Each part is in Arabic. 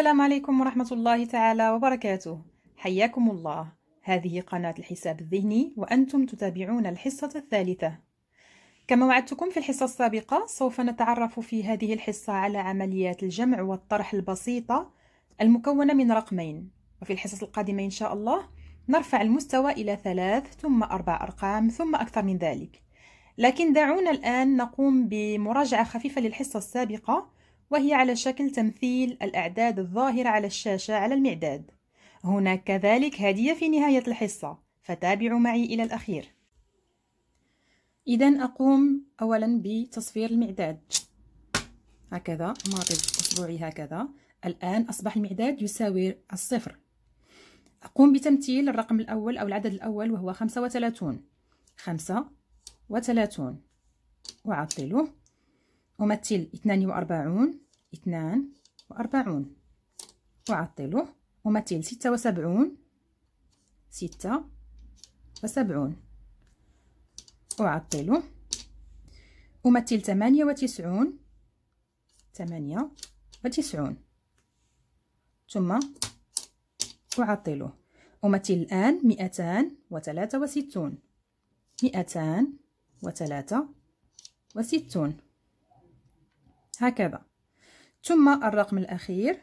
السلام عليكم ورحمة الله تعالى وبركاته حياكم الله هذه قناة الحساب الذهني وأنتم تتابعون الحصة الثالثة كما وعدتكم في الحصة السابقة سوف نتعرف في هذه الحصة على عمليات الجمع والطرح البسيطة المكونة من رقمين وفي الحصص القادمة إن شاء الله نرفع المستوى إلى ثلاث ثم أربع أرقام ثم أكثر من ذلك لكن دعونا الآن نقوم بمراجعة خفيفة للحصة السابقة وهي على شكل تمثيل الأعداد الظاهرة على الشاشة على المعداد هناك كذلك هدية في نهاية الحصة فتابعوا معي إلى الأخير إذا أقوم أولا بتصفير المعداد هكذا أماطل إصبعي هكذا الآن أصبح المعداد يساوي الصفر أقوم بتمثيل الرقم الأول أو العدد الأول وهو خمسة وثلاثون خمسة وثلاثون وعطله أمثل اثنان وأربعون اثنان وأربعون أعطله أمثل ستة وسبعون ستة وسبعون أعطله أمثل ثمانية وتسعون ثمانية وتسعون ثم أعطله أمثل الآن مئتان وثلاثة وستون مئتان وثلاثة وستون هكذا ثم الرقم الأخير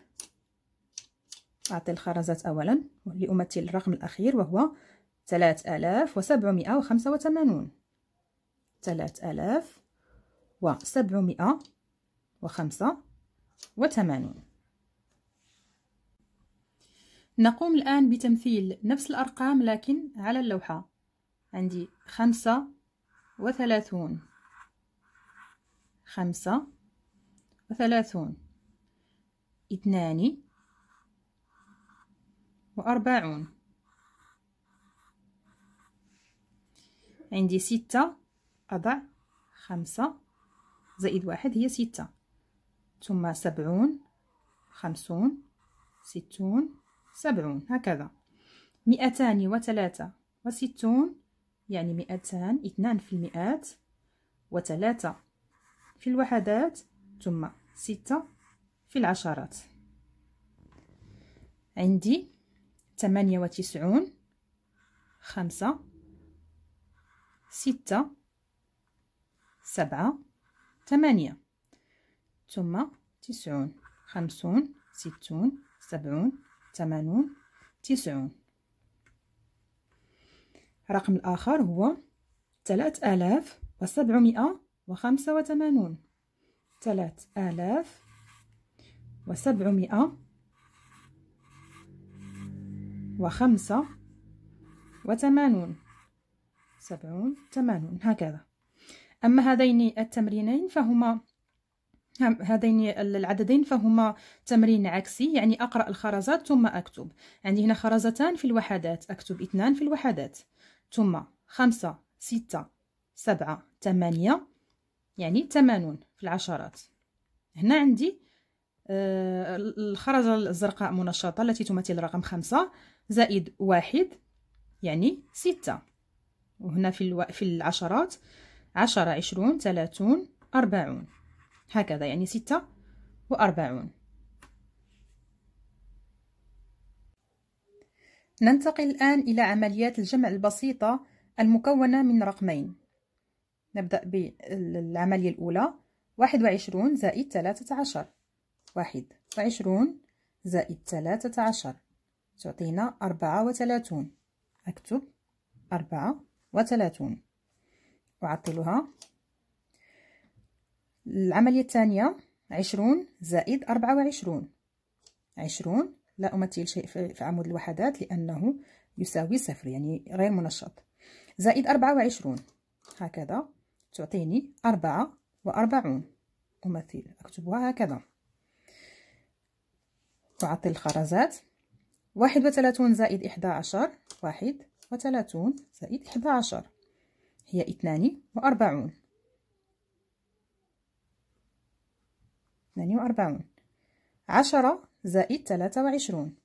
أعطي الخرزات أولا لأمثل الرقم الأخير وهو 3785 3785 نقوم الآن بتمثيل نفس الأرقام لكن على اللوحة عندي خمسة وثلاثون خمسة وثلاثون اثنان وأربعون عندي ستة أضع خمسة زائد واحد هي ستة ثم سبعون خمسون ستون سبعون هكذا مئتان وثلاثة وستون يعني مئتان اثنان في المئات وثلاثة في الوحدات ثم ستة في العشرات عندي ثمانية وتسعون خمسة ستة سبعة ثمانية ثم تسعون خمسون ستون سبعون ثمانون تسعون الرقم الآخر هو ثلاث آلاف وسبعمائة وخمسة وثمانون ثلاث آلاف وسبعمائة وخمسة وثمانون سبعون ثمانون هكذا أما هذين التمرينين فهما هذين العددين فهما تمرين عكسي يعني أقرأ الخرزات ثم أكتب عندي هنا خرزتان في الوحدات أكتب اثنان في الوحدات ثم خمسة ستة سبعة ثمانية يعني 80 في العشرات هنا عندي آه، الخرزة الزرقاء منشطة التي تمثل رقم خمسة زائد واحد يعني ستة وهنا في, الو... في العشرات عشرة عشرون ثلاثون أربعون هكذا يعني ستة وأربعون ننتقل الآن إلى عمليات الجمع البسيطة المكونة من رقمين نبدأ بالعملية الأولى واحد وعشرون زائد ثلاثة عشر واحد وعشرون زائد ثلاثة عشر تعطينا أربعة وثلاثون أكتب أربعة وثلاثون أعطلها العملية الثانية عشرون زائد أربعة وعشرون عشرون لا أمثل شيء في عمود الوحدات لأنه يساوي صفر يعني غير منشط زائد أربعة وعشرون هكذا تعطيني أربعة وأربعون أمثل أكتبها هكذا أعطي الخرزات واحد وثلاثون زائد إحدى عشر واحد وثلاثون زائد إحدى عشر هي اثنان وأربعون اثنان وأربعون عشرة زائد ثلاثة وعشرون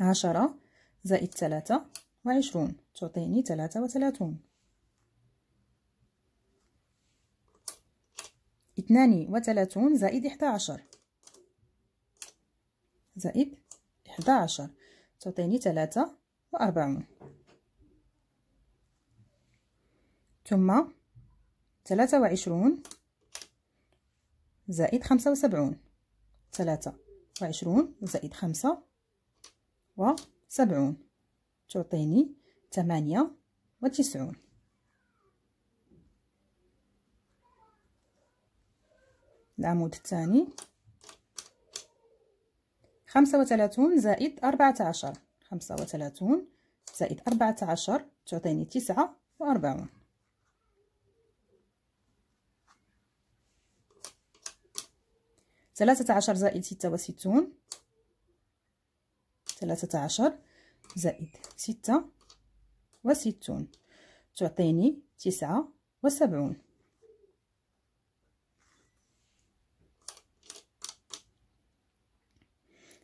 عشرة زائد ثلاثة وعشرون تعطيني ثلاثة وثلاثون اثنان وثلاثون زائد إحدى عشر زائد إحدى عشر تعطيني ثلاثة وأربعون ثم ثلاثة وعشرون زائد خمسة وسبعون ثلاثة وعشرون زائد خمسة وسبعون تعطيني ثمانية وتسعون العمود الثاني خمسة وثلاثون زائد أربعة عشر خمسة وثلاثون زائد أربعة عشر تعطيني تسعة وأربعون ثلاثة عشر زائد ستة وستون ثلاثة عشر زائد ستة وستون تعطيني تسعة وسبعون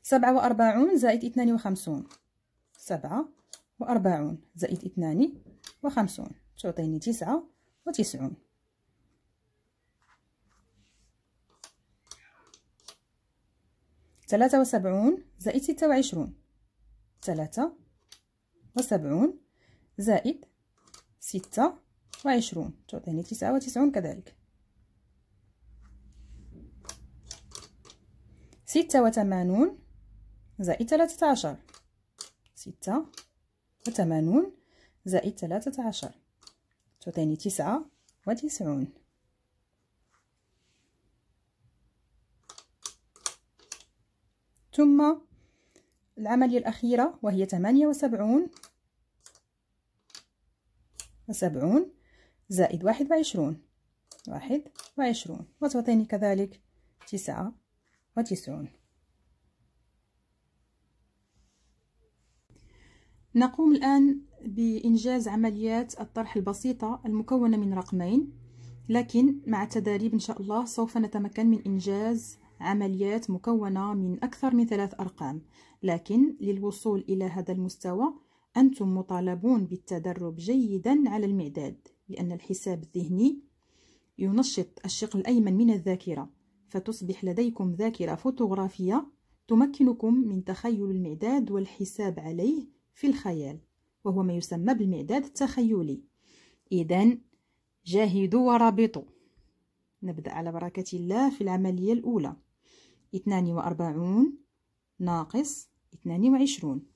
سبعة وأربعون زائد اثنان وخمسون سبعة وأربعون زائد اثنان وخمسون تعطيني تسعة وتسعون ثلاثة وسبعون زائد ستة وعشرون ثلاثة وسبعون زائد ستة وعشرون تعطيني تسعة وتسعون كذلك ستة وثمانون زائد 13 ستة وثمانون زائد ثلاثة عشر تعطيني تسعة وتسعون ثم العملية الأخيرة وهي ثمانية وسبعون وسبعون زائد واحد وعشرون واحد وعشرون وتعطيني كذلك تسعة وتسعون نقوم الآن بإنجاز عمليات الطرح البسيطة المكونة من رقمين لكن مع التداريب إن شاء الله سوف نتمكن من إنجاز عمليات مكونة من أكثر من ثلاث أرقام لكن للوصول إلى هذا المستوى أنتم مطالبون بالتدرب جيدا على المعداد لأن الحساب الذهني ينشط الشق الأيمن من الذاكرة فتصبح لديكم ذاكرة فوتوغرافية تمكنكم من تخيل المعداد والحساب عليه في الخيال وهو ما يسمى بالمعداد التخيلي إذا جاهدوا ورابطوا نبدأ على بركة الله في العملية الأولى 42 ناقص 22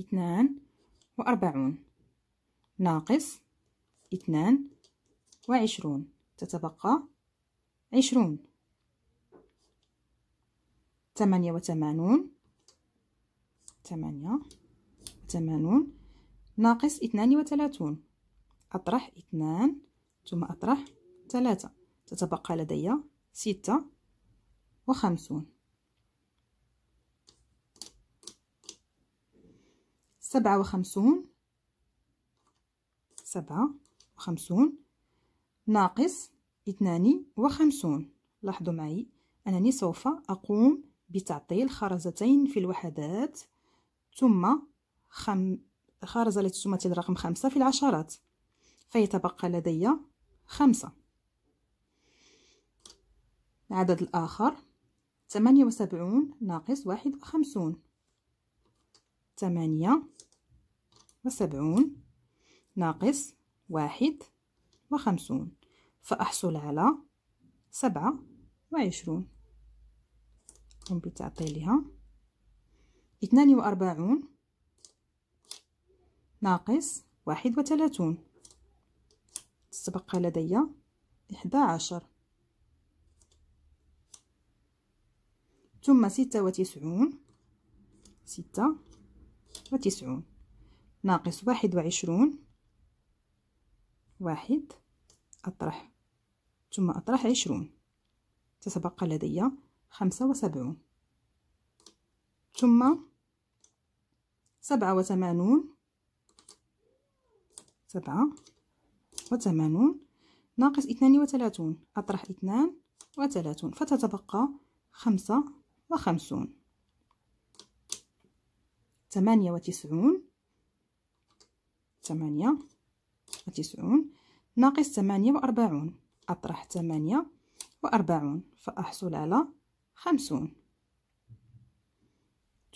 42 ناقص 22 تتبقى 20 88 وثمانون ثمانون ناقص اثنان وثلاثون أطرح اثنان ثم أطرح ثلاثة تتبقى لدي ستة وخمسون سبعة وخمسون سبعة وخمسون ناقص اثنان وخمسون لاحظوا معي أنني سوف أقوم بتعطيل خرزتين في الوحدات ثم خم... خارزة التي تمثل رقم خمسة في العشرات فيتبقى لدي خمسة العدد الآخر ثمانية وسبعون ناقص واحد وخمسون ثمانية وسبعون ناقص واحد وخمسون فأحصل على سبعة وعشرون قم بتعطيلها اثنان وأربعون ناقص واحد وثلاثون تتبقى لدي إحدى عشر ثم ستة وتسعون ستة وتسعون ناقص واحد وعشرون واحد أطرح ثم أطرح عشرون تتبقى لدي خمسة وسبعون ثم سبعة وثمانون سبعة وثمانون ناقص اثنان وثلاثون أطرح اثنان وثلاثون فتتبقى خمسة وخمسون ثمانية وتسعون ثمانية وتسعون ناقص ثمانية وأربعون أطرح ثمانية وأربعون فأحصل على خمسون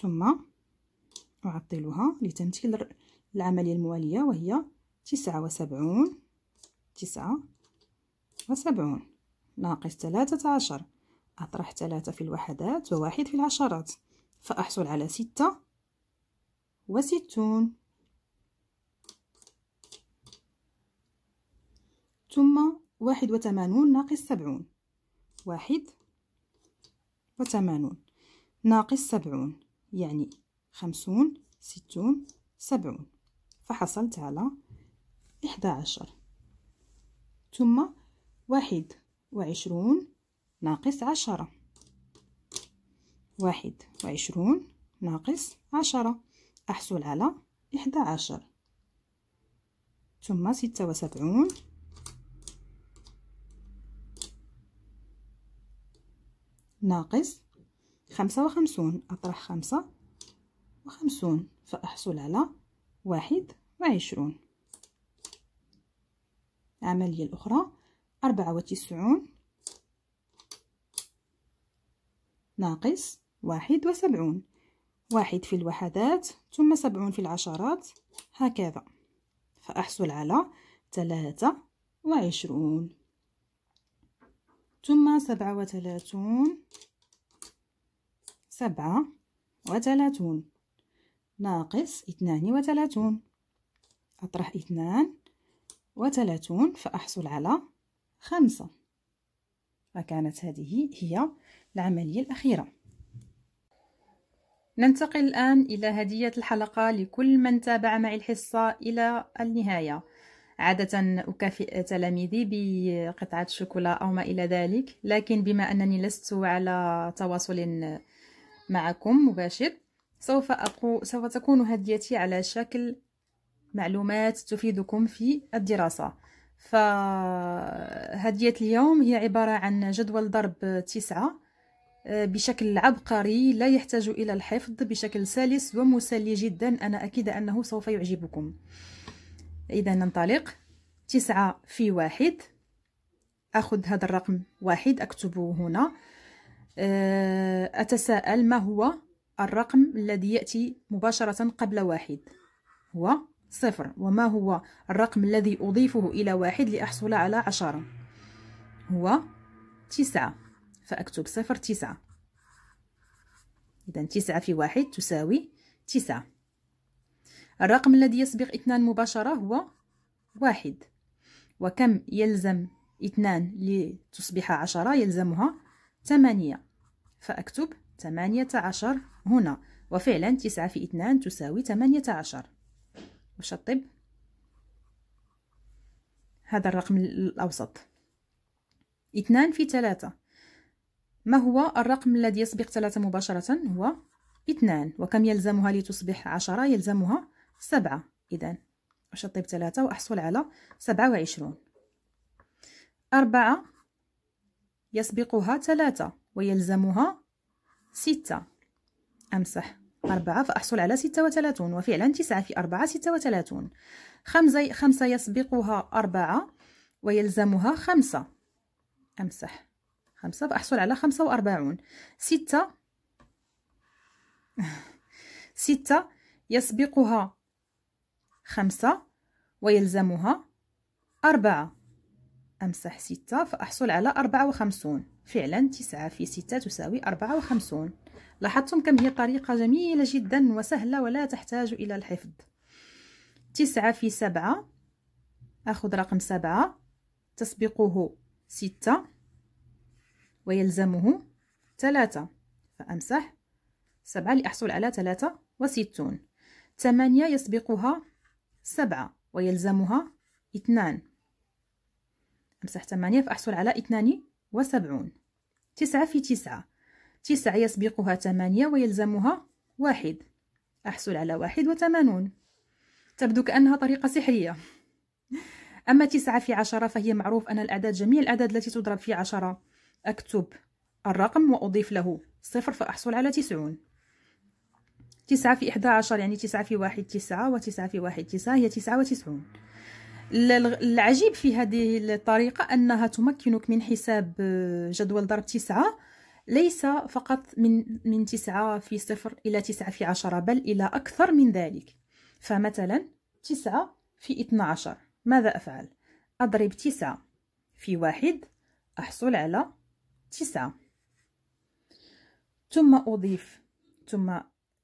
ثم أعطلها لتمثيل العملية الموالية وهي تسعة وسبعون تسعة وسبعون ناقص ثلاثة عشر أطرح ثلاثة في الوحدات وواحد في العشرات فأحصل على ستة وستون ثم واحد وثمانون ناقص سبعون واحد وثمانون ناقص سبعون يعني خمسون ستون سبعون فحصلت على إحدى عشر ثم واحد وعشرون ناقص عشرة واحد وعشرون ناقص عشرة أحصل على إحدى عشر ثم ستة وسبعون ناقص خمسة وخمسون أطرح خمسة وخمسون فأحصل على واحد وعشرون العملية الأخرى أربعة وتسعون ناقص واحد وسبعون واحد في الوحدات ثم سبعون في العشرات هكذا فأحصل على ثلاثة وعشرون ثم سبعة وثلاثون سبعة وثلاثون ناقص اثنان وثلاثون أطرح اثنان وثلاثون فأحصل على خمسة فكانت هذه هي العملية الأخيرة ننتقل الآن إلى هدية الحلقة لكل من تابع معي الحصة إلى النهاية عادة أكافئ تلاميذي بقطعة شوكولا أو ما إلى ذلك لكن بما أنني لست على تواصل معكم مباشر سوف, أقو... سوف تكون هديتي على شكل معلومات تفيدكم في الدراسة فهدية اليوم هي عبارة عن جدول ضرب تسعة آه، بشكل عبقري لا يحتاج إلى الحفظ بشكل سلس ومسلي جدا أنا أكيد أنه سوف يعجبكم إذا ننطلق تسعة في واحد أخذ هذا الرقم واحد أكتبه هنا آه، أتساءل ما هو الرقم الذي يأتي مباشرة قبل واحد هو صفر وما هو الرقم الذي أضيفه إلى واحد لأحصل على عشرة هو تسعة فأكتب صفر تسعة إذا تسعة في واحد تساوي تسعة الرقم الذي يسبق اثنان مباشرة هو واحد وكم يلزم اثنان لتصبح عشرة يلزمها ثمانية فأكتب ثمانية عشر هنا وفعلا تسعة في اثنان تساوي ثمانية عشر باش الطب هذا الرقم الأوسط اثنان في ثلاثة ما هو الرقم الذي يسبق ثلاثة مباشرة هو اثنان وكم يلزمها لتصبح عشرة يلزمها سبعة إذا أشطب ثلاثة وأحصل على سبعة وعشرون أربعة يسبقها ثلاثة ويلزمها ستة أمسح أربعة فأحصل على ستة وثلاثون وفعلا تسعة في أربعة ستة وثلاثون خمسة, خمسة يسبقها أربعة ويلزمها خمسة أمسح خمسة فأحصل على خمسة وأربعون ستة ستة يسبقها خمسة ويلزمها أربعة أمسح ستة فأحصل على أربعة وخمسون فعلا تسعة في ستة تساوي أربعة وخمسون لاحظتم كم هي طريقة جميلة جدا وسهلة ولا تحتاج إلى الحفظ تسعة في سبعة أخذ رقم سبعة تسبقه ستة ويلزمه ثلاثة فأمسح سبعة لأحصل على ثلاثة وستون ثمانية يسبقها سبعة ويلزمها اثنان أمسح ثمانية فأحصل على اثنان وسبعون تسعة في تسعة تسعة يسبقها ثمانية ويلزمها واحد أحصل على واحد وثمانون تبدو كأنها طريقة سحرية أما تسعة في عشرة فهي معروف أن الأعداد جميع الأعداد التي تضرب في عشرة أكتب الرقم وأضيف له صفر فأحصل على تسعون تسعة في إحدى عشر يعني تسعة في واحد تسعة وتسعة في واحد تسعة هي تسعة وتسعون العجيب في هذه الطريقة أنها تمكنك من حساب آه، جدول ضرب تسعة ليس فقط من من تسعة في صفر إلى تسعة في عشرة بل إلى أكثر من ذلك فمثلا تسعة في اثنا عشر ماذا أفعل؟ أضرب تسعة في واحد أحصل على تسعة ثم أضيف ثم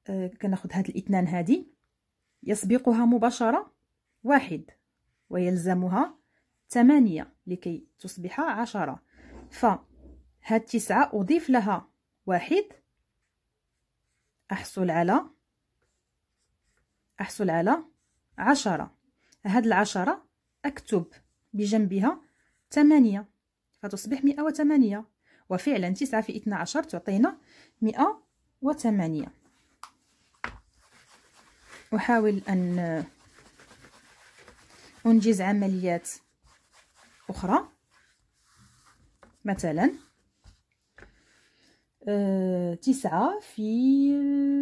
آه، كناخد هاد الاثنان هادي يسبقها مباشرة واحد ويلزمها ثمانية لكي تصبح عشرة فهاد تسعة أضيف لها واحد أحصل على أحصل على عشرة هاد العشرة أكتب بجنبها ثمانية فتصبح مئة وثمانية وفعلا تسعة في اثنا عشر تعطينا مئة وثمانية أحاول أن انجز عمليات أخرى مثلا آه، تسعة في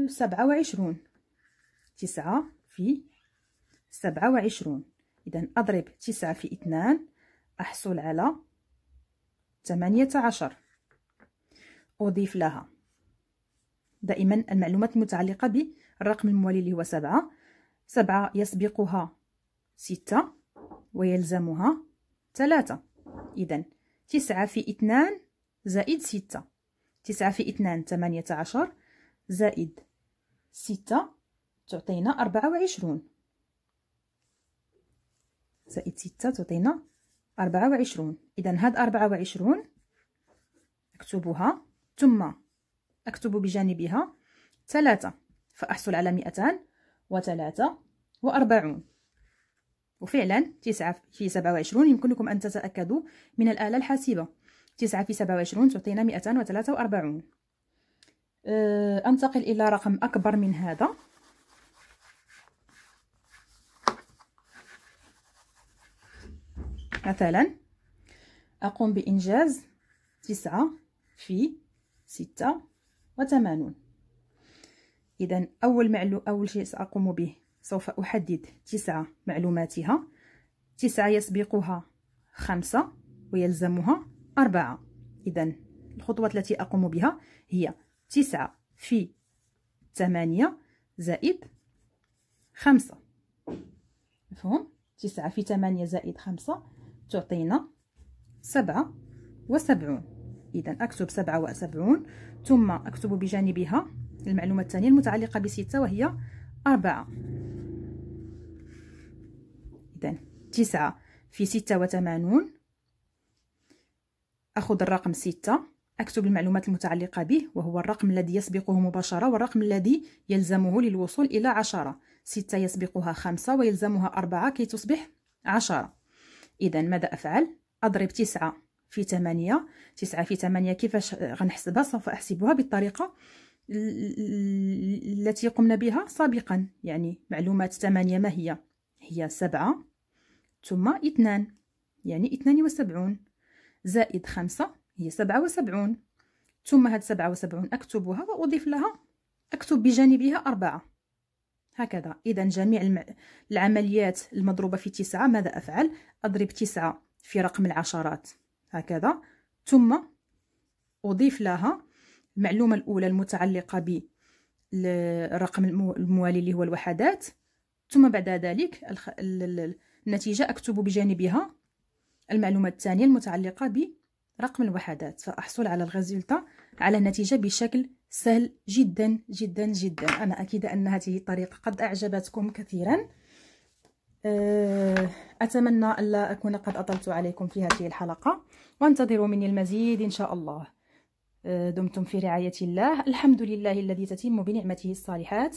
سبعة وعشرون تسعة في سبعة وعشرون إذا أضرب تسعة في اثنان أحصل على ثمانية عشر أضيف لها دائما المعلومات المتعلقة بالرقم الموالي اللي هو سبعة سبعة يسبقها ستة ويلزمها ثلاثة إذا تسعة في اثنان زائد ستة تسعة في اثنان ثمانية عشر زائد ستة تعطينا أربعة وعشرون زائد ستة تعطينا أربعة وعشرون إذا هاد أربعة وعشرون أكتبها ثم أكتب بجانبها ثلاثة فأحصل على مئتان وثلاثة وأربعون وفعلا 9 في 27 وعشرون يمكنكم أن تتأكدوا من الآلة الحاسبة 9 في 27 تعطينا 243 آه، أنتقل إلى رقم أكبر من هذا مثلا أقوم بإنجاز تسعة في ستة وثمانون إذا أول معلو أول شيء سأقوم به سوف أحدد تسعة معلوماتها تسعة يسبقها خمسة ويلزمها أربعة إذا الخطوات التي أقوم بها هي تسعة في ثمانية زائد خمسة مفهوم تسعة في ثمانية زائد خمسة تعطينا سبعة وسبعون إذا أكتب سبعة وسبعون ثم أكتب بجانبها المعلومة الثانية المتعلقة بستة وهي أربعة إذا تسعة في ستة وثمانون أخذ الرقم ستة أكتب المعلومات المتعلقة به وهو الرقم الذي يسبقه مباشرة والرقم الذي يلزمه للوصول إلى عشرة ستة يسبقها خمسة ويلزمها أربعة كي تصبح عشرة إذا ماذا أفعل؟ أضرب تسعة في ثمانية تسعة في ثمانية كيفاش غنحسبها سوف أحسبها بالطريقة التي قمنا بها سابقا يعني معلومات ثمانية ما هي هي سبعة ثم اثنان يعني اثنان وسبعون زائد خمسة هي سبعة وسبعون ثم هاد سبعة وسبعون أكتبها وأضيف لها أكتب بجانبها أربعة هكذا إذا جميع العمليات المضروبة في تسعة ماذا أفعل؟ أضرب تسعة في رقم العشرات هكذا ثم أضيف لها المعلومة الأولى المتعلقة بالرقم الموالي اللي هو الوحدات ثم بعد ذلك النتيجة أكتب بجانبها المعلومة الثانية المتعلقة برقم الوحدات فأحصل على الغزلتة على النتيجة بشكل سهل جدا جدا جدا أنا أكيد أن هذه الطريقة قد أعجبتكم كثيرا آه، أتمنى ألا أكون قد أطلت عليكم في هذه الحلقة وانتظروا مني المزيد إن شاء الله آه، دمتم في رعاية الله الحمد لله الذي تتم بنعمته الصالحات